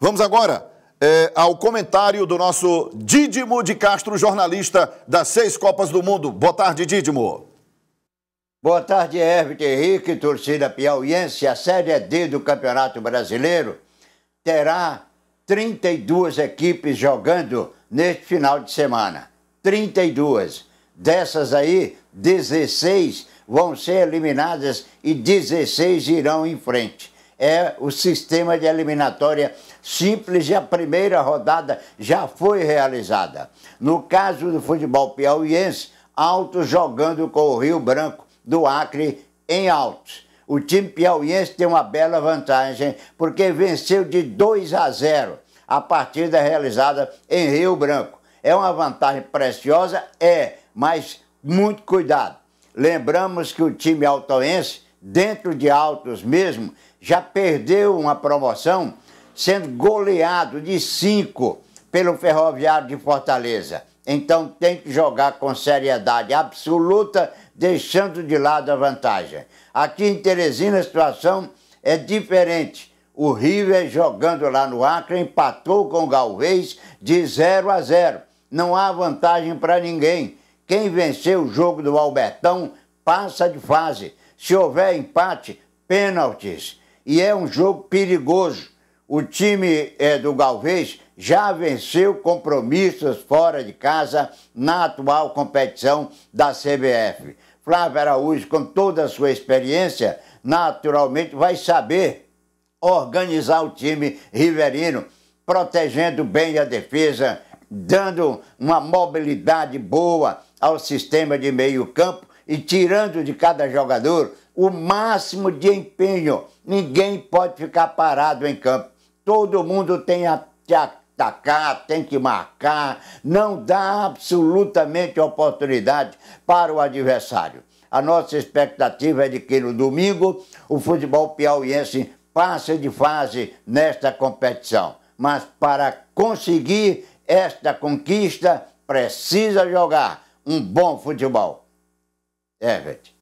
Vamos agora é, ao comentário do nosso Dídimo de Castro, jornalista das seis Copas do Mundo. Boa tarde, Dídimo. Boa tarde, Herbert Henrique, torcida piauiense. A Série D do Campeonato Brasileiro terá 32 equipes jogando neste final de semana. 32. Dessas aí, 16 vão ser eliminadas e 16 irão em frente é o sistema de eliminatória simples e a primeira rodada já foi realizada. No caso do futebol piauiense, Alto jogando com o Rio Branco do Acre em Altos. O time piauiense tem uma bela vantagem porque venceu de 2 a 0 a partida realizada em Rio Branco. É uma vantagem preciosa? É, mas muito cuidado. Lembramos que o time altoense, dentro de Altos mesmo, já perdeu uma promoção sendo goleado de 5 pelo Ferroviário de Fortaleza. Então tem que jogar com seriedade absoluta, deixando de lado a vantagem. Aqui em Teresina a situação é diferente. O River jogando lá no Acre empatou com o Galvez de 0 a 0. Não há vantagem para ninguém. Quem vencer o jogo do Albertão passa de fase. Se houver empate, pênaltis e é um jogo perigoso. O time é, do Galvez já venceu compromissos fora de casa na atual competição da CBF. Flávio Araújo, com toda a sua experiência, naturalmente vai saber organizar o time riverino, protegendo bem a defesa, dando uma mobilidade boa ao sistema de meio-campo e tirando de cada jogador o máximo de empenho. Ninguém pode ficar parado em campo. Todo mundo tem a, que atacar, tem que marcar. Não dá absolutamente oportunidade para o adversário. A nossa expectativa é de que no domingo o futebol piauiense passe de fase nesta competição. Mas para conseguir esta conquista, precisa jogar um bom futebol. Everett. É,